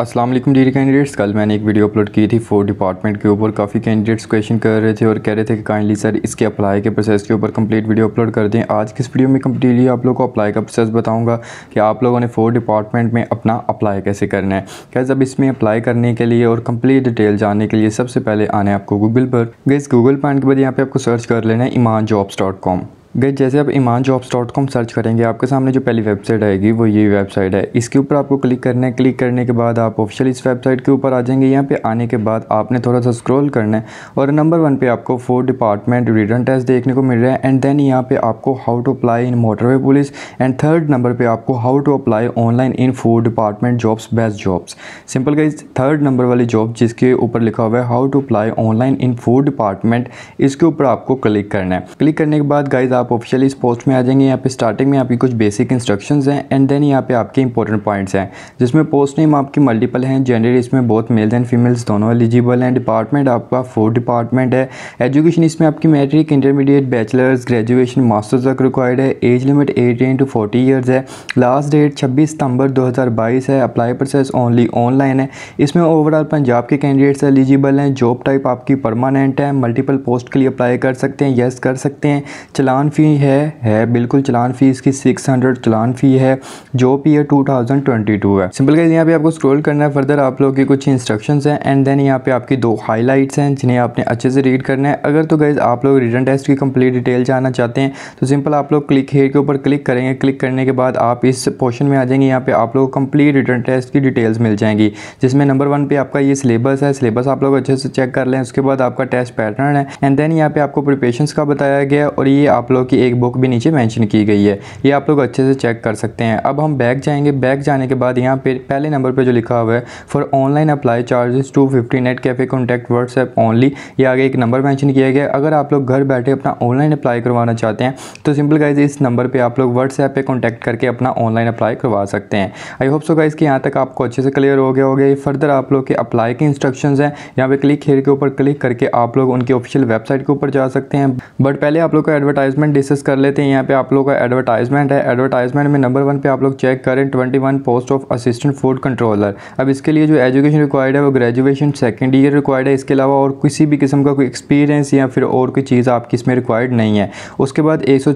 अस्सलाम वालेकुम कैंडिडेट्स कल मैंने एक वीडियो अपलोड की थी फोर डिपार्टमेंट के ऊपर काफ़ी कैंडिडेट्स क्वेश्चन कर रहे थे और कह रहे थे कि काइंडली सर इसके अप्लाई के प्रोसेस के ऊपर कंप्लीट वीडियो अपलोड कर दें आज किस वीडियो में कम्प्लीटली आप लोग को अप्लाई का प्रोसेस बताऊंगा कि आप लोगों ने फोर डिपार्टमेंट में अपना अप्लाई कैसे करना है कैसे अब इसमें अप्लाई करने के लिए और कम्प्लीट डिटेल जानने के लिए सबसे पहले आना है आपको गूगल पर गैस गूगल पर आने के बाद यहाँ पर आपको सर्च कर लेना है ईमान जॉब्स डॉट कॉम गई जैसे आप ईमान जॉब्स डॉट कॉम सर्च करेंगे आपके सामने जो पहली वेबसाइट आएगी वो ये वेबसाइट है इसके ऊपर आपको क्लिक करना है क्लिक करने के बाद आप ऑफिशियल इस वेबसाइट के ऊपर आ जाएंगे यहाँ पे आने के बाद आपने थोड़ा सा स्क्रॉल करना है और नंबर वन पे आपको फोर डिपार्टमेंट रिटर्न टेस्ट देखने को मिल रहा है एंड देन यहाँ पर आपको how to apply in motorway police and third number पर आपको how to apply online in food department jobs best jobs simple guys third number वाली जॉब जिसके ऊपर लिखा हुआ है how to apply online in food department इसके ऊपर आपको क्लिक करना है क्लिक करने के बाद गाइज आप ऑफिशियली इस पोस्ट में आ जाएंगे यहाँ पे स्टार्टिंग में आपकी कुछ बेसिक इंस्ट्रक्शंस हैं एंड देन यहाँ पे आपके इंपॉर्टेंट पॉइंट्स हैं जिसमें पोस्ट नेम आपकी मल्टीपल हैं जेंडर इसमें बहुत मेल्स एंड फीमेल्स दोनों एलिजिबल हैं डिपार्टमेंट आपका फोर डिपार्टमेंट है एजुकेशन इसमें आपकी matric intermediate bachelors graduation masters तक रिक्वायर्ड है age limit eighteen to forty years है लास्ट डेट छब्बीस सितंबर दो है अप्लाई प्रोसेस ओनली ऑनलाइन है इसमें ओवरऑल पंजाब के कैंडिडेट्स एलिजिबल हैं जॉब टाइप आपकी परमानेंट है मल्टीपल पोस्ट के लिए अप्लाई कर सकते हैं येस कर सकते हैं चलान चलान फ़ी है है बिल्कुल चलान फ़ी इसकी 600 चलान फ़ी है जो भी है 2022 है सिंपल गाइज यहाँ पे आपको स्क्रॉल करना है फर्दर आप लोगों की कुछ इंस्ट्रक्शंस हैं एंड देन यहाँ पे आपकी दो हाईलाइट्स हैं जिन्हें आपने अच्छे से रीड करना है अगर तो गाइज आप लोग रिटर्न टेस्ट की कम्प्लीट डिटेल जानना चाहते हैं तो सिंपल आप लोग क्लिक हेयर के ऊपर क्लिक करेंगे क्लिक करने के बाद आप इस पोर्शन में आ जाएंगे यहाँ पर आप लोग कम्प्लीट रिटर्न टेस्ट की डिटेल्स मिल जाएंगी जिसमें नंबर वन पर आपका ये सिलेबस है सिलेबस आप लोग अच्छे से चेक कर लें उसके बाद आपका टेस्ट पैटर्न है एंड देन यहाँ पर आपको प्रिपेशन का बताया गया और ये आप लोग लोग की एक बुक भी नीचे मैंशन की गई है ये आप लोग अच्छे से चेक कर सकते हैं अब हम बैक जाएंगे बैक जाने के बाद यहाँ पे पहले नंबर पर जो लिखा हुआ है for online apply charges two fifty net cafe contact WhatsApp only ये आगे एक नंबर मैंशन किया गया अगर आप लोग घर बैठे अपना ऑनलाइन अप्लाई करवाना चाहते हैं तो सिंपल गाइज इस नंबर पर आप लोग व्हाट्सएप पर कॉन्टैक्ट करके अपना ऑनलाइन अप्लाई करवा सकते हैं आई होप सो गाइज कि यहाँ तक आपको अच्छे से क्लियर हो गया हो गया फर्दर आप लोग के अप्लाई के इंस्ट्रक्शन हैं यहाँ पे क्लिक हेयर के ऊपर क्लिक करके आप लोग उनकी ऑफिशियल वेबसाइट के ऊपर जा सकते हैं बट पहले आप लोग का एडवर्टाइजमेंट एडवर्टाइजमेंट डिस्कस कर लेते हैं यहाँ पे आप लोग का एडवर्टाइजमेंट है एडवर्टाइजमेंट में नंबर वन पे आप लोग चेक करें twenty one post of assistant food controller अब इसके लिए जो एजुकेशन रिक्वायर्ड है वो ग्रेजुएशन सेकेंड ईयर रिक्वायर्ड है इसके अलावा और किसी भी किस्म का कोई एक्सपीरियंस या फिर और कोई चीज़ आपकी इसमें रिक्वायर्ड नहीं है उसके बाद एक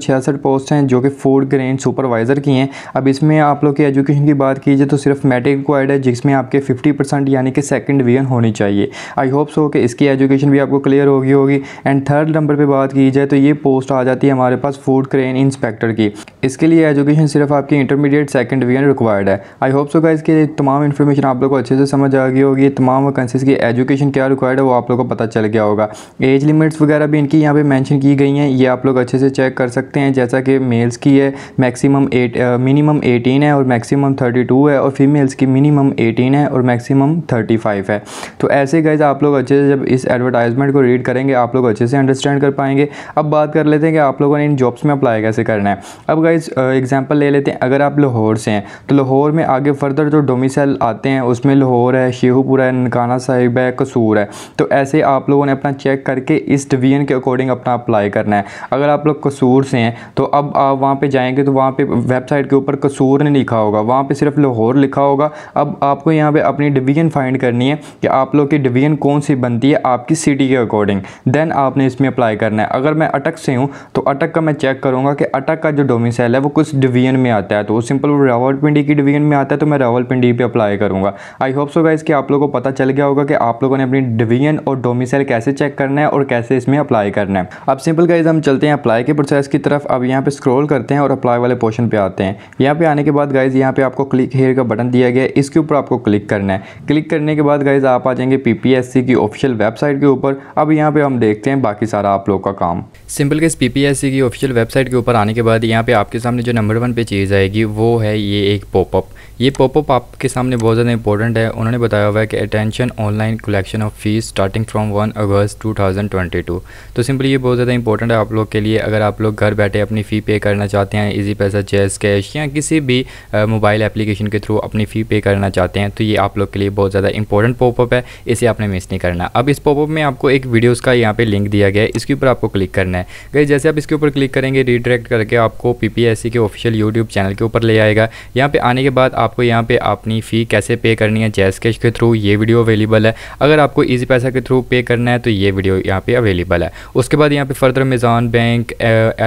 पोस्ट हैं जो कि फूड ग्रेन सुपरवाइज़र की हैं अब इसमें आप लोग की एजुकेशन की बात की जाए तो सिर्फ मेट्रिक रिक्वायर्ड है जिसमें आपके फिफ्टी यानी कि सेकेंड डिवीजन होनी चाहिए आई होप सो कि इसकी एजुकेशन भी आपको क्लियर होगी होगी एंड थर्ड नंबर पर बात की जाए तो ये पोस्ट आ जाती है हमारे पास फूड क्रेन इंस्पेक्टर की इसके लिए एजुकेशन सिर्फ आपकी इंटरमीडिएट सेकंड डिवीजन रिक्वायर्ड है आई होप सो गाइस कि तमाम इन्फॉर्मेशन आप लोग को अच्छे से समझ आ गई होगी तमाम वैकेंसीज़ की एजुकेशन क्या रिक्वायर्ड है वो आप लोग को पता चल गया होगा एज लिमिट्स वगैरह भी इनकी यहाँ पर मैंशन की गई हैं ये आप लोग अच्छे से चेक कर सकते हैं जैसा कि मेल्स की है मैक्सिमम एट मिनिमम एटीन है और मैक्सिमम थर्टी टू है और फीमेल्स की मिनिमम एटीन है और मैक्सिमम थर्टी फाइव है तो ऐसे गाइज आप लोग अच्छे से जब इस एडवर्टाइजमेंट को रीड करेंगे आप लोग अच्छे से अंडरस्टैंड कर पाएंगे अब बात कर लेते हैं कि आप लोग लोगों ने इन जॉब्स में अप्लाई कैसे करना है अब गाइज एग्जाम्पल ले लेते हैं अगर आप लाहौर से हैं तो लाहौर में आगे फर्दर जो डोमिसल आते हैं उसमें लाहौर है शेहूपुरा है नकाना साहिब है कसूर है तो ऐसे आप लोगों ने अपना चेक करके इस डिवीजन के अकॉर्डिंग अपना अप्लाई करना है अगर आप लोग कसूर से हैं तो अब आप वहाँ पर जाएंगे तो वहाँ पर वेबसाइट के ऊपर कसूर ने लिखा होगा वहाँ पर सिर्फ लाहौर लिखा होगा अब आपको यहाँ पर अपनी डिवीजन फाइंड करनी है कि आप लोग की डिवीजन कौन सी बनती है आपकी सिटी के अकॉर्डिंग देन आपने इसमें अप्लाई करना है अगर मैं अटक से हूँ तो अटक अटक का मैं चेक करूँगा कि अटक का जो डोमिसाइल है वो कुछ डिवीजन में आता है तो सिंपल वो पिंडी की डिवीजन में आता है तो मैं रावल पिंडी पे अप्लाई करूँगा आई होप सो गाइज कि आप लोगों को पता चल गया होगा कि आप लोगों ने अपनी डिवीजन और डोमिसाइल कैसे चेक करना है और कैसे इसमें अप्लाई करना है अब सिंपल गाइज हम चलते हैं अप्लाई के प्रोसेस की तरफ अब यहाँ पर स्क्रोल करते हैं और अप्लाई वाले पोर्शन पर आते हैं यहाँ पर आने के बाद गाइज यहाँ पर आपको क्लिक हेयर का बटन दिया गया है इसके ऊपर आपको क्लिक करना है क्लिक करने के बाद गाइज आप आ जाएंगे पी की ऑफिशियल वेबसाइट के ऊपर अब यहाँ पर हम देखते हैं बाकी सारा आप लोग का काम सिंपल के इस पी यूपीएससी की ऑफिशियल वेबसाइट के ऊपर आने के बाद यहाँ पे आपके सामने जो नंबर वन पे चीज़ आएगी वो है ये एक पॉपअप ये पॉपअप आपके सामने बहुत ज़्यादा इंपॉर्टेंट है उन्होंने बताया हुआ है कि attention online collection of fees starting from one August 2022 तो सिंपली ये बहुत ज़्यादा इंपॉर्टेंट है आप लोग के लिए अगर आप लोग घर बैठे अपनी फ़ी पे करना चाहते हैं इजी पैसा जेस कैश या किसी भी मोबाइल एप्लीकेशन के थ्रू अपनी फ़ी पे करना चाहते हैं तो ये आप लोग के लिए बहुत ज़्यादा इंपॉर्टेंट पॉपअप है इसे आपने मिस नहीं करना अब इस पॉपअप में आपको एक वीडियोज़ का यहाँ पर लिंक दिया गया है इसके ऊपर आपको क्लिक करना है गई जैसे आप इसके ऊपर क्लिक करेंगे रीडायरेक्ट करके आपको पी के ऑफिशियल यूट्यूब चैनल के ऊपर ले आएगा यहाँ पर आने के बाद आपको यहाँ पे अपनी फ़ी कैसे पे करनी है जैस कैश के थ्रू ये वीडियो अवेलेबल है अगर आपको ईजी पैसा के थ्रू पे करना है तो ये वीडियो यहाँ पे अवेलेबल है उसके बाद यहाँ पे further Meezan bank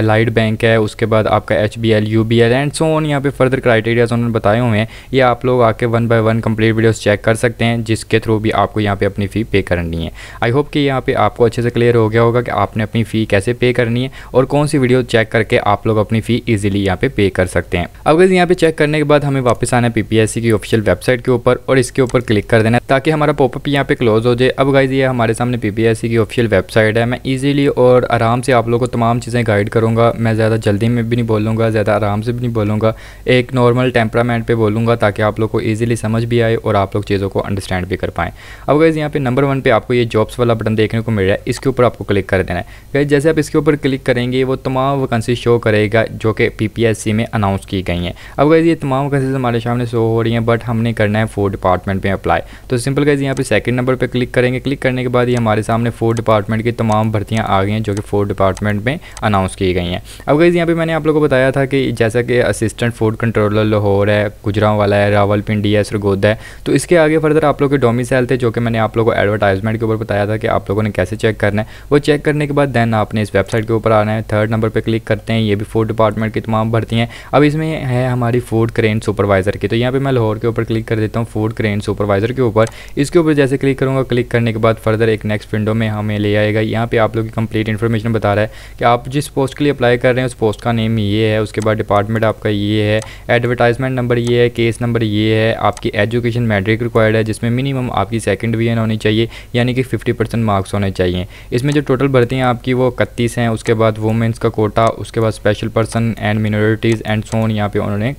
allied bank है उसके बाद आपका H B L U B L and so on यहाँ पे फर्दर क्राइटेरियाज उन्होंने बताए हुए हैं ये आप लोग आके one by one complete videos check कर सकते हैं जिसके थ्रू भी आपको यहाँ पर अपनी फ़ी पे करनी है आई होप कि यहाँ पर आपको अच्छे से क्लियर हो गया होगा कि आपने अपनी फ़ी कैसे पे करनी है और कौन सी वीडियो चेक करके आप लोग अपनी फ़ी ईजिली यहाँ पर पे कर सकते हैं अब यहाँ पर चेक करने के बाद हमें वापस आना जाना है पीपीएससी की ऑफिशियल वेबसाइट के ऊपर और इसके ऊपर क्लिक कर देना है ताकि हमारा पॉपअप यहाँ पे क्लोज हो जाए अब गाइज ये हमारे सामने पीपीएससी की ऑफिशियल वेबसाइट है मैं ईजिली और आराम से आप लोगों को तमाम चीज़ें गाइड करूँगा मैं ज़्यादा जल्दी में भी नहीं बोलूँगा ज़्यादा आराम से भी नहीं बोलूँगा एक नॉर्मल टेम्परामेंट पर बोलूँगा ताकि आप लोग को ईजिली समझ भी आए और आप लोग चीज़ों को अंडरस्टैंड भी कर पाएँ अब गाइज़ यहाँ पे नंबर वन पे आपको ये जॉब्स वाला बटन देखने को मिल रहा है इसके ऊपर आपको क्लिक कर देना है गाइज जैसे आप इसके ऊपर क्लिक करेंगे वो तमाम वैकेंसी शो करेगा जो कि पी में अनाउंस की गई हैं अब गाइज़ ये तमाम वैकेंसी हमारे शाम सामने शो हो रही हैं बट हमने करना है फोर डिपार्टमेंट में अप्लाई तो सिंपल गाइज यहाँ पे सेकंड नंबर पे क्लिक करेंगे क्लिक करने के बाद ये हमारे सामने फोर डिपार्टमेंट की तमाम भर्तियाँ आ गई हैं जो कि फोर डिपार्टमेंट में अनाउंस की गई हैं अब गाइज यहाँ पर मैंने आप लोग को बताया था कि जैसा कि असिस्टेंट फूड कंट्रोलर लाहौर है गुजराव वाला है पिंडी है सरगोदा है तो इसके आगे फर्दर आप लोग के डोमिसाइल थे जो कि मैंने आप लोगों को एडवर्टाइजमेंट के ऊपर बताया था कि आप लोगों ने कैसे चेक करना है वो चेक करने के बाद देन आपने इस वेबसाइट के ऊपर आना है थर्ड नंबर पर क्लिक करते हैं ये भी फूड डिपार्टमेंट की तमाम भर्ती हैं अब इसमें है हमारी फूड क्रेन सुपरवाइज़र की तो यहाँ पे मैं लाहौर के ऊपर क्लिक कर देता हूँ फूड क्रेन सुपरवाइज़र के ऊपर इसके ऊपर जैसे क्लिक करूँगा क्लिक करने के बाद फर्दर एक नेक्स्ट विंडो में हमें ले आएगा यहाँ पे आप लोग की कंप्लीट इन्फॉर्मेशन बता रहा है कि आप जिस पोस्ट के लिए अप्लाई कर रहे हैं उस पोस्ट का नेम ये है उसके बाद डिपार्टमेंट आपका ये है एडवर्टाइजमेंट नंबर ये है केस नंबर ये है आपकी एजुकेशन मैट्रिक रिक्वायर्ड है जिसमें मिनिमम आपकी सेकेंड डिवीजन होनी चाहिए यानी कि फिफ्टी मार्क्स होने चाहिए इसमें जो टोटल भर्ती हैं आपकी वो इकतीस हैं उसके बाद वुमेंस का कोटा उसके बाद special person and minorities and so on यहाँ पे उन्होंने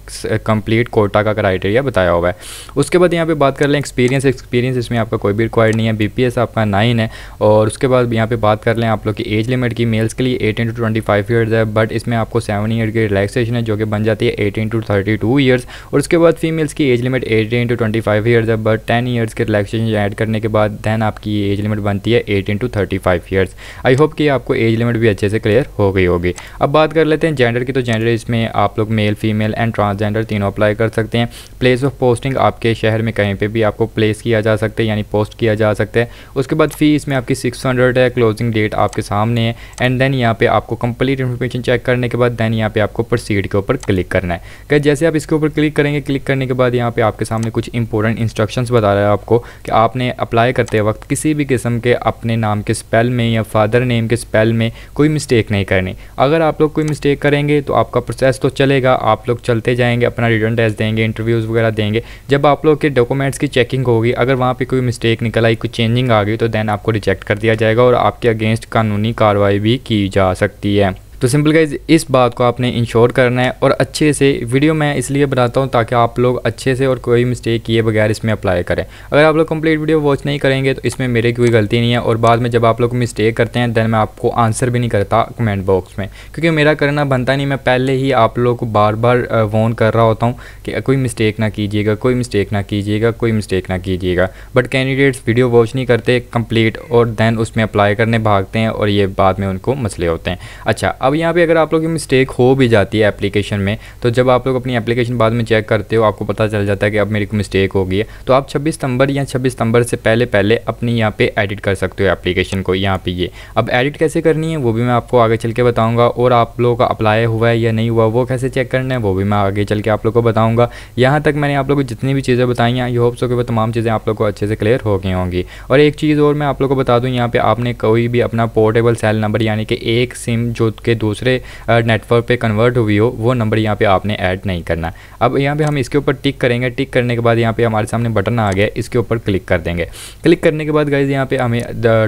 कंप्लीट कोटा का क्राइटेरिया बताया हुआ है उसके बाद यहाँ पे बात कर लें एक्सपीरियंस एक्सपीरियंस इसमें आपका कोई भी रिक्वायर्ड नहीं है बी आपका नाइन है और उसके बाद यहाँ पे बात कर लें आप लोग की एज लिमिट की मेल्स के लिए eighteen to twenty five years है बट इसमें आपको सेवन ईयर की रिलैक्सेशन है जो कि बन जाती है eighteen to thirty two years और उसके बाद फीमेल्स की age limit eighteen to twenty five years है बट टेन ईयर्स की रिलैक्सेशन ऐड करने के बाद दैन आपकी एज लिमिट बनती है eighteen to thirty five years I hope कि आपको एज लिमिट भी अच्छे से क्लियर हो गई होगी अब बात कर लेते हैं जेंडर की तो जेंडर इसमें आप लोग मेल फीमेल एंड ट्रांसजेंडर तीनों अप्लाई कर सकते हैं हैं प्लेस ऑफ पोस्टिंग आपके शहर में कहीं पे भी आपको प्लेस किया जा सकता है यानी पोस्ट किया जा सकता है उसके बाद फ़ी इसमें आपकी 600 हंड्रेड है क्लोजिंग डेट आपके सामने है एंड देन यहाँ पे आपको कंप्लीट इन्फॉर्मेशन चेक करने के बाद देन यहाँ पे आपको प्रोसीड के ऊपर क्लिक करना है क्या जैसे आप इसके ऊपर क्लिक करेंगे क्लिक करने के बाद यहाँ पे आपके सामने कुछ इंपॉर्टेंट इंस्ट्रक्शन बता रहा है आपको कि आपने अप्लाई करते वक्त किसी भी किस्म के अपने नाम के स्पेल में या फादर नेम के स्पेल में कोई मिस्टेक नहीं करनी अगर आप लोग कोई मिस्टेक करेंगे तो आपका प्रोसेस तो चलेगा आप लोग चलते जाएंगे अपना रिटर्न टेस्ट देंगे इंटरव्यूज़ वगैरह देंगे जब आप लोग के डॉक्यूमेंट्स की चेकिंग होगी अगर वहाँ पर कोई मिस्टेक निकल आई कोई चेंजिंग आ गई तो दैन आपको रिजेक्ट कर दिया जाएगा और आपके अगेंस्ट कानूनी कार्रवाई भी की जा सकती है तो सिंपल गाइज इस बात को आपने इंश्योर करना है और अच्छे से वीडियो मैं इसलिए बनाता हूँ ताकि आप लोग अच्छे से और कोई मिस्टेक किए बगैर इसमें अप्लाई करें अगर आप लोग कंप्लीट वीडियो वॉच नहीं करेंगे तो इसमें मेरे कोई गलती नहीं है और बाद में जब आप लोग मिस्टेक करते हैं देन मैं आपको आंसर भी नहीं करता कमेंट बॉक्स में क्योंकि मेरा करना बनता नहीं मैं पहले ही आप लोग को बार बार वोन कर रहा होता हूँ कि कोई मिस्टेक ना कीजिएगा कोई मिस्टेक ना कीजिएगा कोई मिस्टेक ना कीजिएगा बट कैंडिडेट्स वीडियो वॉच नहीं करते कंप्लीट और दैन उसमें अप्लाई करने भागते हैं और ये बाद में उनको मसले होते हैं अच्छा अब यहाँ पे अगर आप लोग की मिस्टेक हो भी जाती है एप्लीकेशन में तो जब आप लोग अपनी एप्लीकेशन बाद में चेक करते हो आपको पता चल जाता है कि अब मेरी को मिस्टेक हो गई है तो आप छब्बीस सितंबर या छब्बीस सितंबर से पहले पहले अपनी यहाँ पे एडिट कर सकते हो एप्लीकेशन को यहाँ पर ये अब एडिट कैसे करनी है वो भी मैं आपको आगे चल के बताऊँगा और आप लोगों का अप्लाई हुआ है या नहीं हुआ वो कैसे चेक करना है वो भी मैं आगे चल के आप लोग को बताऊँगा यहाँ तक मैंने आप लोग को जितनी भी चीज़ें बताई हैं ये होप्स हो कि वो तमाम चीज़ें आप लोग को अच्छे से क्लियर हो गई होंगी और एक चीज़ और मैं आप लोग को बता दूँ यहाँ पर आपने कोई भी अपना पोर्टेबल सेल नंबर यानी कि एक सिम जो के दूसरे नेटवर्क पे कन्वर्ट हुई हो वो नंबर यहाँ पे आपने ऐड नहीं करना अब यहाँ पे हम इसके ऊपर टिक करेंगे टिक करने के बाद यहाँ पे हमारे सामने बटन आ गया इसके ऊपर क्लिक कर देंगे क्लिक करने के बाद गाइज यहाँ पे हमें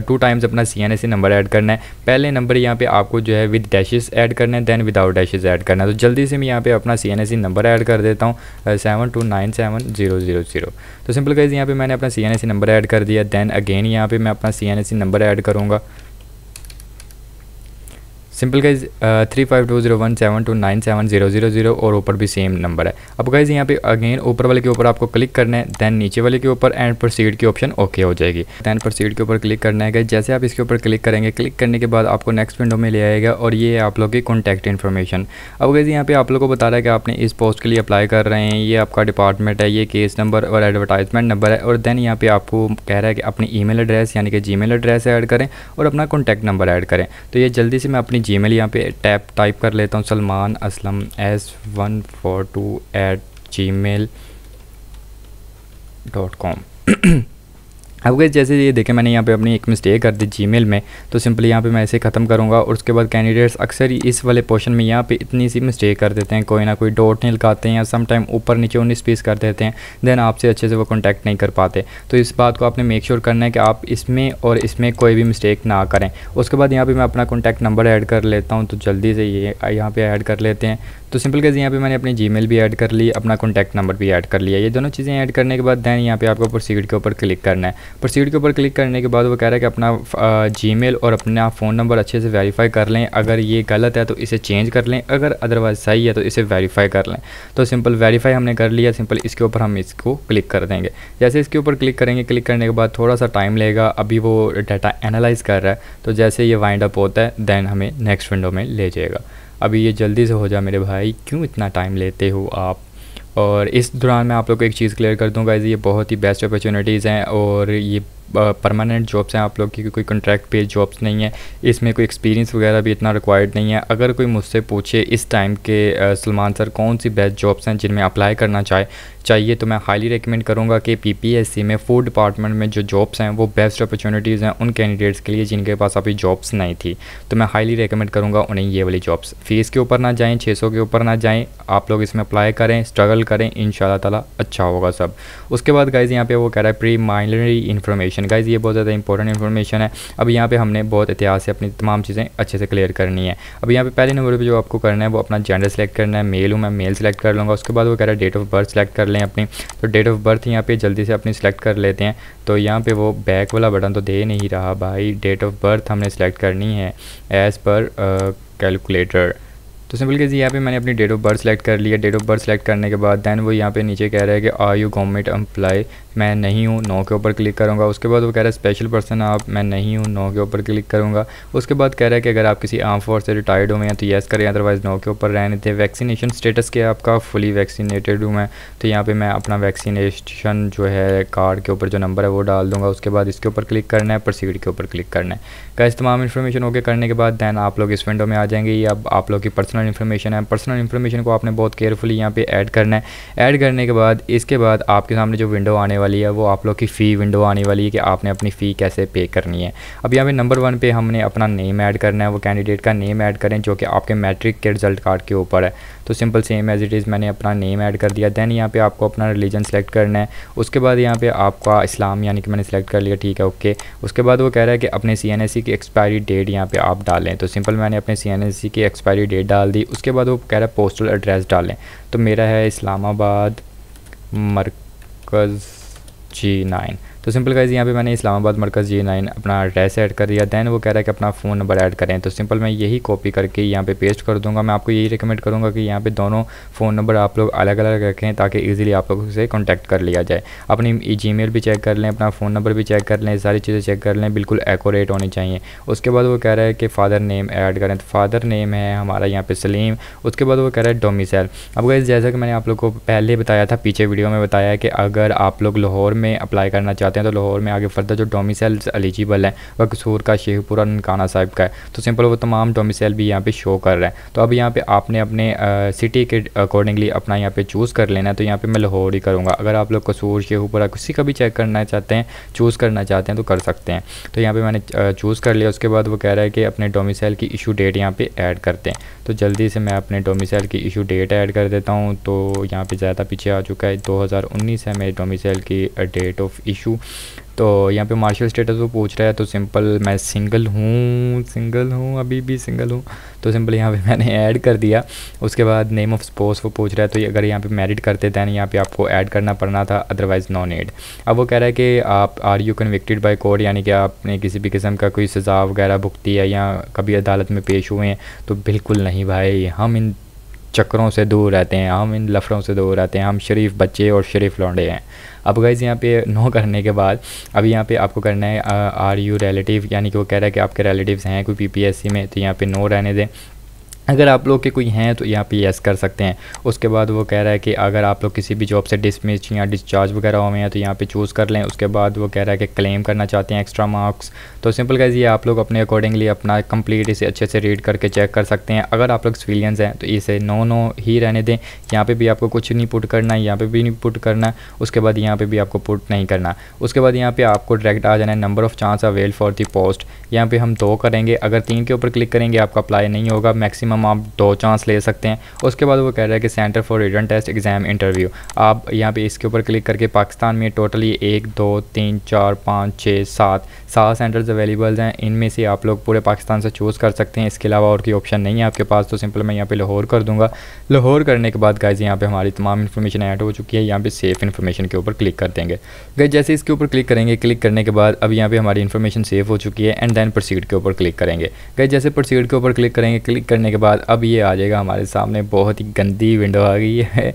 टू टाइम्स अपना सी एन नंबर ऐड करना है पहले नंबर यहाँ पे आपको जो है विद डैशेज ऐड करना है देन विदाउट डैशेज ऐड करना है तो जल्दी से मैं यहाँ पे अपना सी एन नंबर ऐड कर देता हूँ seven two nine seven zero zero zero तो सिंपल गाइज यहाँ पर मैंने अपना सी एन नंबर ऐड कर दिया देन अगेन यहाँ पर मैं अपना सी एन नंबर ऐड करूँगा simple guys three five two zero one seven two nine seven zero zero zero और ऊपर भी सेम नंबर है अब गाइज यहाँ पे अगेन ऊपर वाले के ऊपर आपको क्लिक करना है देन नीचे वाले के ऊपर एंड प्रोसीड की ऑप्शन ओके हो जाएगी देन प्रोसीड के ऊपर क्लिक करना है गाइज जैसे आप इसके ऊपर क्लिक करेंगे क्लिक करने के बाद आपको नेक्स्ट विंडो में ले आएगा और ये है आप लोग की कॉन्टैक्ट इन्फॉर्मेशन अब गाइज यहाँ पे आप लोग को बता रहा है कि आपने इस पोस्ट के लिए अप्लाई कर रहे हैं ये आपका डिपार्टमेंट है ये केस नंबर और एडवर्टाइजमेंट नंबर है और देन यहाँ पे आपको कह रहा है कि अपनी मेल एड्रेस यानी कि मेल एड्रेस ऐड करें और अपना कॉन्टैक्ट नंबर ऐड करें तो ये जल्दी से मैं अपनी जी मेल यहाँ पर टैप टाइप कर लेता हूँ Salman Aslam S one four two eight Gmail dot com अब गए जैसे ये देखें मैंने यहाँ पे अपनी एक मिस्टेक कर दी जीमेल में तो सिंपली यहाँ पे मैं इसे ख़त्म करूँगा और उसके बाद कैंडिडेट्स अक्सर इस वाले पोर्शन में यहाँ पे इतनी सी मिस्टेक कर देते हैं कोई ना कोई डॉट नहीं लगाते हैं या सम टाइम ऊपर नीचे उन्नीस पीस कर देते हैं देन आपसे अच्छे से वो कॉन्टैक्ट नहीं कर पाते तो इस बात को आपने मेक श्योर करना है कि आप इसमें और इसमें कोई भी मिस्टेक ना करें उसके बाद यहाँ पर मैं अपना कॉन्टैक्ट नंबर ऐड कर लेता हूँ तो जल्दी से ये यहाँ पर ऐड कर लेते हैं तो सिंपल कैसे यहाँ पे मैंने अपनी जीमेल भी ऐड कर ली अपना कॉन्टैक्ट नंबर भी ऐड कर लिया ये दोनों चीज़ें ऐड करने के बाद दैन यहाँ पे आपको प्रोसीड के ऊपर क्लिक करना है प्रोसीड के ऊपर क्लिक करने के बाद वो कह रहा है कि अपना जी मेल और अपना फ़ोन नंबर अच्छे से वेरीफाई कर लें अगर ये गलत है तो इसे चेंज कर लें अगर अदरवाइज़ सही है तो इसे वेरीफाई कर लें तो सिंपल वेरीफाई हमने कर लिया सिंपल इसके ऊपर हम इसको क्लिक कर देंगे जैसे इसके ऊपर क्लिक करेंगे क्लिक करने के बाद थोड़ा सा टाइम लेगा अभी वो डाटा एनालाइज कर रहा है तो जैसे ये वाइंड अप होता है दैन हमें नेक्स्ट विंडो में ले जाएगा अभी ये जल्दी से हो जाए मेरे भाई क्यों इतना टाइम लेते हो आप और इस दौरान मैं आप लोग को एक चीज़ क्लियर कर दूँगा ये बहुत ही बेस्ट अपॉर्चुनिटीज़ हैं और ये परमानेंट जॉब्स हैं आप लोग की कोई कॉन्ट्रैक्ट पे जॉब्स नहीं है इसमें कोई एक्सपीरियंस वगैरह भी इतना रिक्वायर्ड नहीं है अगर कोई मुझसे पूछे इस टाइम के सलमान सर कौन सी बेस्ट जॉब्स हैं जिनमें अप्लाई करना चाहे चाहिए तो मैं हाईली रिकमेंड करूँगा कि सी में फूड डिपार्टमेंट में जो जॉब्स हैं वो बेस्ट अपॉर्चुनिटीज़ हैं उन कैंडिडेट्स के लिए जिनके पास अभी जॉब्स नहीं थी तो मैं हाईली रिकमेंड करूँगा उन्हें ये वाली जॉब्स फीस के ऊपर ना जाएँ छः सौ के ऊपर ना जाएँ आप लोग इसमें अप्लाई करें स्ट्रगल करें इन ताला अच्छा होगा सब उसके बाद गाइज़ यहाँ पे वो कह रहा है प्री माइनरी इन्फॉर्मेशन गाइज़ ये बहुत ज़्यादा इंपॉर्टेंट इन्फॉर्मेशन है अब यहाँ पर हमने बहुत इतिहास से अपनी तमाम चीज़ें अच्छे से क्लियर करनी है अब यहाँ पर पहले नंबर पर जो आपको करना है वो अपना जेंडर सेलेक्ट करना है मेल हूँ मैं मेल सेलेक्ट कर लूँगा उसके बाद वो कह रहा है डेट ऑफ बर्थ सेलेक्ट कर लें लें अपनी तो डेट ऑफ बर्थ यहाँ पे जल्दी से अपनी सेलेक्ट कर लेते हैं तो यहाँ पे वो बैक वाला बटन तो दे नहीं रहा भाई डेट ऑफ बर्थ हमने सेलेक्ट करनी है एज़ पर कैलकुलेटर तो सिंपल के जी यहाँ पे मैंने अपनी डेट ऑफ बर्थ सेलेक्ट कर लिया डेट ऑफ बर्थ सेलेक्ट करने के बाद दैन वो यहाँ पे नीचे कह रहा है कि आर यू गवर्नमेंट एम्प्लॉय मैं नहीं हूँ नौ के ऊपर क्लिक करूँगा उसके बाद वो कह रहा है स्पेशल पर्सन आप मैं नहीं हूँ नौ के ऊपर क्लिक करूँगा उसके बाद कह रहा है कि अगर आप किसी आर्म फोर्स से रिटायर्ड हुए हैं तो येस करें अदरवाइज़ नौ के ऊपर रहने थे वैक्सीनेशन स्टेटस के आपका फुली वैक्सीनेटेड हूँ मैं तो यहाँ पर मैं अपना वैक्सीनेशन जो है कार्ड के ऊपर जो नंबर है वो डाल दूँगा उसके बाद इसके ऊपर क्लिक करना है प्रोसीड के ऊपर क्लिक करना है गैस तमाम इन्फॉर्मेशन ओके करने के बाद दैन आप लोग इस विंडो में आ जाएंगे ये अब आप लोग की पर्सनल इन्फॉर्मेशन है पर्सनल इन्फॉर्मेशन को आपने बहुत केयरफुली यहाँ पर ऐड करना है ऐड करने के बाद इसके बाद आपके सामने जो विंडो आने वाले वाली है वो आप लोग की फ़ी विंडो आने वाली है कि आपने अपनी फ़ी कैसे पे करनी है अब यहाँ पे नंबर वन पे हमने अपना नेम ऐड करना है वो कैंडिडेट का नेम ऐड करें जो कि आपके मैट्रिक के रिजल्ट कार्ड के ऊपर है तो simple same as it is मैंने अपना नेम ऐड कर दिया दैन यहाँ पर आपको अपना रिलीजन सेलेक्ट करना है उसके बाद यहाँ पर आपका इस्लाम यानी कि मैंने सेलेक्ट कर लिया ठीक है ओके उसके बाद वो कह रहा है कि अपने सी की एक्सपायरी डेट यहाँ पर आप डालें तो सिंपल मैंने अपने सी की एक्सपायरी डेट डाल दी उसके बाद वो कह रहा है पोस्टल एड्रेस डालें तो मेरा है इस्लामाबाद मरकज़ g9 तो सिंपल गाइज यहाँ पे मैंने इस्लामाबाद मरकज़ जी नाइन अपना एड्रेस ऐड कर दिया दैन वो कह रहा है कि अपना फ़ोन नंबर ऐड करें तो सिंपल मैं यही कॉपी करके यहाँ पे पेस्ट कर दूँगा मैं आपको यही रिकमेंड करूँगा कि यहाँ पे दोनों फ़ोन नंबर आप लोग अलग अलग रखें ताकि ईजिली आप लोग उसे कॉन्टैक्ट कर लिया जाए अपनी जी भी चेक कर लें अपना फ़ोन नंबर भी चेक कर लें सारी चीज़ें चेक कर लें बिल्कुल एकोरेट होनी चाहिए उसके बाद वो कह रहा है कि फ़ादर नेम ऐड करें तो फ़ादर नेम है हमारा यहाँ पर सलीम उसके बाद वो कह रहा है डोमिसल अब गाइज जैसा कि मैंने आप लोग को पहले बताया था पीछे वीडियो में बताया कि अगर आप लोग लाहौर में अप्लाई करना चाहते हैं तो लाहौर में आगे फर्दर जो डोमिसल एलिजिबल हैं वह कसूर का शेखपुरा ननकाना साहब का है तो सिंपल वो तमाम डोमिसल भी यहाँ पे शो कर रहे हैं तो अब यहाँ पे आपने अपने सिटी के अकॉर्डिंगली अपना यहाँ पे चूज़ कर लेना है तो यहाँ पे मैं लाहौर ही करूँगा अगर आप लोग कसूर शेखपुरा किसी का भी चेक करना चाहते हैं चूज़ करना चाहते हैं तो कर सकते हैं तो यहाँ पर मैंने चूज़ कर लिया उसके बाद वो कह रहा है कि अपने डोमिसल की इशू डेट यहाँ पर ऐड करते हैं तो जल्दी से मैं अपने डोमिसल की इशू डेट ऐड कर देता हूँ तो यहाँ पर ज़्यादा पीछे आ चुका है दो है मेरे डोमिसल की डेट ऑफ इशू तो यहाँ पे मार्शल स्टेटस वो पूछ रहा है तो सिंपल मैं सिंगल हूँ सिंगल हूँ अभी भी सिंगल हूँ तो सिंपल यहाँ पे मैंने ऐड कर दिया उसके बाद नेम ऑफ स्पोस वो पूछ रहा है तो अगर यहाँ पे मैरिड करते दैन यहाँ पे आपको ऐड करना पड़ना था अदरवाइज़ नॉन एड अब वो कह रहा है कि आप are you convicted by court यानी कि आपने किसी भी किस्म का कोई सज़ा वगैरह भुगती है या कभी अदालत में पेश हुए हैं तो बिल्कुल नहीं भाई हम इन चक्करों से दूर रहते हैं हम इन लफड़ों से दूर रहते हैं हम शरीफ बच्चे और शरीफ लौंडे हैं अब गाइज़ यहाँ पे नो करने के बाद अभी यहाँ पे आपको करना है आर यू रिलेटिव यानी कि वो कह रहा है कि आपके रिलेटिव्स हैं कोई पीपीएससी में तो यहाँ पे नो रहने दें अगर आप लोग के कोई हैं तो यहाँ पे यस कर सकते हैं उसके बाद वो कह रहा है कि अगर आप लोग किसी भी जॉब से डिसमिस या डिस्चार्ज वगैरह हुए हैं तो यहाँ पे चूज़ कर लें उसके बाद वो कह रहा है कि क्लेम करना चाहते हैं एक्स्ट्रा मार्क्स तो सिंपल कह ये आप लोग अपने अकॉर्डिंगली अपना कंप्लीट इसे अच्छे से रीड करके चेक कर सकते हैं अगर आप लोग एक्सपीरियंस हैं तो इसे नो नो ही रहने दें यहाँ पर भी आपको कुछ नहीं पुट करना है यहाँ पर भी नहीं पुट करना उसके बाद यहाँ पर भी आपको पुट नहीं करना उसके बाद यहाँ पर आपको डायरेक्ट आ जाना है number of chance avail for the post यहाँ पर हम दो करेंगे अगर तीन के ऊपर क्लिक करेंगे आपका अप्लाई नहीं होगा मैक्सिमम हम आप दो चांस ले सकते हैं उसके बाद वो कह रहा है कि centre for written test exam interview आप यहाँ पे इसके ऊपर क्लिक करके पाकिस्तान में टोटली एक दो तीन चार पाँच छः सात सात सेंटर्स अवेलेबल हैं इनमें से आप लोग पूरे पाकिस्तान से चूज़ कर सकते हैं इसके अलावा और कोई ऑप्शन नहीं है आपके पास तो सिंपल मैं यहाँ पर लाहौर कर दूँगा लाहौर करने के बाद गाइज यहाँ पर हमारी तमाम इन्फॉर्मेशन ऐड हो चुकी है यहाँ पर सेफ इन्फॉर्मेशन के ऊपर क्लिक कर देंगे गई जैसे इसके ऊपर क्लिक करेंगे क्लिक करने के बाद अब यहाँ पर हमारी इन्फॉर्मेशन सेफ हो चुकी है एंड देन प्रोसीड के ऊपर क्लिक करेंगे गई जैसे प्रोसीड के ऊपर क्लिक करेंगे क्लिक करने के बाद बाद अब ये आ जाएगा हमारे सामने बहुत ही गंदी विंडो आ गई है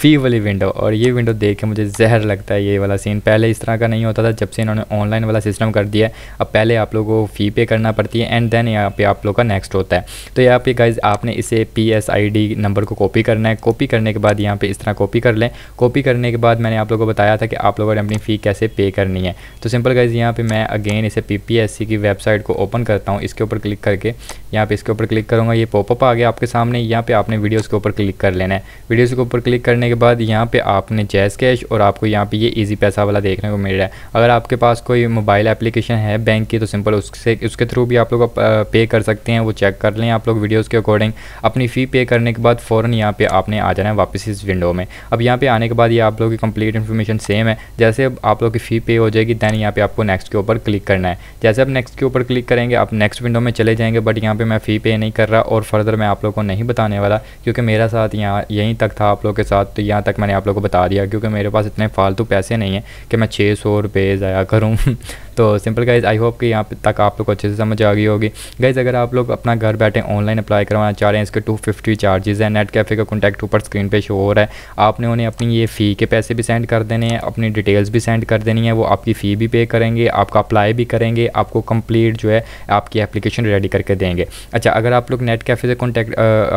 फी वाली विंडो और ये विंडो देख के मुझे जहर लगता है ये वाला सीन पहले इस तरह का नहीं होता था जब से इन्होंने ऑनलाइन वाला सिस्टम कर दिया है अब पहले आप लोगों को फ़ी पे करना पड़ती है एंड देन यहाँ पे आप लोग का नेक्स्ट होता है तो यहाँ पे गाइज आपने इसे P S I D number को कॉपी करना है कॉपी करने के बाद यहाँ पे इस तरह कॉपी कर लें कॉपी करने के बाद मैंने आप लोगों को बताया था कि आप लोगों ने अपनी फ़ी कैसे पे करनी है तो सिंपल गाइज यहाँ पे मैं अगेन इसे पी पी एस सी की वेबसाइट को ओपन करता हूँ इसके ऊपर क्लिक करके यहाँ पर इसके ऊपर क्लिक करूँगा ये पॉप पॉपअप आ गया आपके सामने यहाँ पे आपने वीडियोस के ऊपर क्लिक कर लेना है वीडियोस के ऊपर क्लिक करने के बाद यहाँ पे आपने जैस कैश और आपको यहाँ पे ये इजी पैसा वाला देखने को मिल रहा है अगर आपके पास कोई मोबाइल एप्लीकेशन है बैंक की तो सिंपल उससे उसके थ्रू भी आप लोग पे कर सकते हैं वो चेक कर लें आप लोग वीडियोज़ के अकॉर्डिंग अपनी फ़ी पे करने के बाद फ़ौरन यहाँ पर आपने आ जाना है वापस इस विंडो में अब यहाँ पर आने के बाद ये आप लोग की कंप्लीट इन्फॉर्मेशन सेम है जैसे आप लोग की फ़ी पे हो जाएगी दैन यहाँ पर आपको नेक्स्ट के ऊपर क्लिक करना है जैसे आप नेक्स्ट के ऊपर क्लिक करेंगे आप नेक्स्ट विंडो में चले जाएंगे बट यहाँ पर मैं फ़ी पे नहीं कर रहा और फ़र्दर मैं आप लोग को नहीं बताने वाला क्योंकि मेरा साथ यहाँ यहीं तक था आप लोग के साथ तो यहाँ तक मैंने आप लोग को बता दिया क्योंकि मेरे पास इतने फालतू पैसे नहीं हैं कि मैं छः सौ रुपये ज़ाया करूँ तो सिंपल गाइज आई होप कि यहाँ तक आप लोग को अच्छे से समझ आ गई होगी गाइज अगर आप लोग अपना घर बैठे ऑनलाइन अप्लाई करवाना चाह रहे हैं इसके टू फिफ्टी चार्जेज़ हैं नेट कैफ़े का कॉन्टैक्ट ऊपर स्क्रीन पे शो हो रहा है आपने उन्हें अपनी ये फ़ी के पैसे भी सेंड कर देने हैं अपनी डिटेल्स भी सेंड कर देनी है वो आपकी फ़ी भी पे करेंगे आपका अप्लाई भी करेंगे आपको कंप्लीट जो है आपकी एप्लीकेशन रेडी करके देंगे अच्छा अगर आप लोग नेट कैफ़े से कॉन्टैक्ट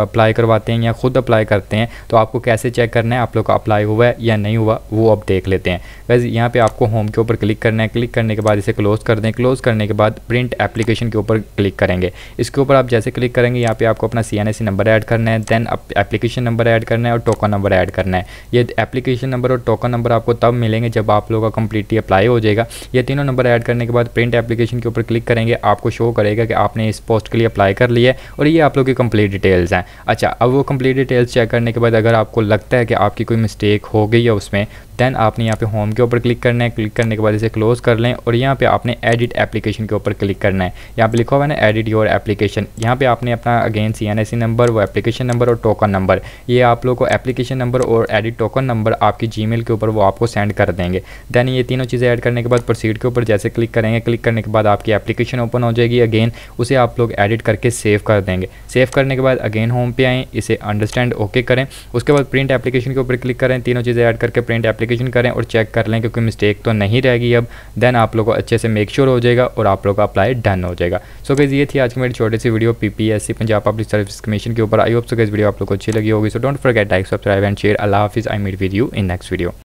अप्लाई करवाते हैं या ख़ुद अप्लाई करते हैं तो आपको कैसे चेक करना है आप लोग का अप्लाई हुआ है या नहीं हुआ वो आप देख लेते हैं वैसे यहाँ पर आपको होम के ऊपर क्लिक करना है क्लिक करने के बाद इसे इसे क्लोज़ कर दें क्लोज़ करने के बाद प्रिंट एप्लीकेशन के ऊपर क्लिक करेंगे इसके ऊपर आप जैसे क्लिक करेंगे यहाँ पे आपको अपना सी नंबर ऐड करना है देन एप्लीकेशन नंबर ऐड करना है और टोकन नंबर ऐड करना है ये एप्लीकेशन नंबर और टोकन नंबर आपको तब मिलेंगे जब आप लोगों का कंप्लीटली अप्लाई हो जाएगा ये तीनों नंबर ऐड करने के बाद प्रिंट एप्लीकेशन के ऊपर क्लिक करेंगे आपको शो करेगा कि आपने इस पोस्ट के लिए अप्लाई कर लिया है और ये आप लोग की कंप्लीट डिटेल्स हैं अच्छा अब वो कंप्लीट डिटेल्स चेक करने के बाद अगर आपको लगता है कि आपकी कोई मिस्टेक हो गई है उसमें दैन आपने यहाँ पे होम के ऊपर क्लिक करना है क्लिक करने के बाद इसे क्लोज कर लें और यहाँ पे आपने एडिट एप्लीकेशन के ऊपर क्लिक करना है यहाँ पे लिखा हुआ है ना एडिट योर एप्लीकेशन यहाँ पे आपने अपना again C N S C number वो एप्लीकेशन नंबर और टोकन नंबर ये आप लोग को एप्लीकेशन नंबर और एडिट टोकन नंबर आपकी जी के ऊपर वो आपको सेंड कर देंगे दैन ये तीनों चीज़ें ऐड करने के बाद प्रोसीड के ऊपर जैसे क्लिक करेंगे क्लिक करने के बाद आपकी एप्लीकेशन ओपन हो जाएगी अगेन उसे आप लोग एडिट करके सेव कर देंगे सेव करने के बाद अगेन होम पे आएँ इसे अंडरस्टैंड ओके करें उसके बाद प्रिंट एप्लीकेशन के ऊपर क्लिक करें तीनों चीज़ें ऐड करके प्रिंट एप्लीकेशन वेरीफिकेशन करें और चेक कर लें क्योंकि मिस्टेक तो नहीं रहेगी अब देन आप लोगों को अच्छे से मेक श्योर sure हो जाएगा और आप लोगों का अप्लाई डन हो जाएगा सो so, ये थी आज की मेरी छोटी सी video P P S C Punjab public service commission के ऊपर I hope so guys video आप लोग को अच्छी लगी होगी so don't forget like subscribe and share अला हाफिज़ I meet with you in next video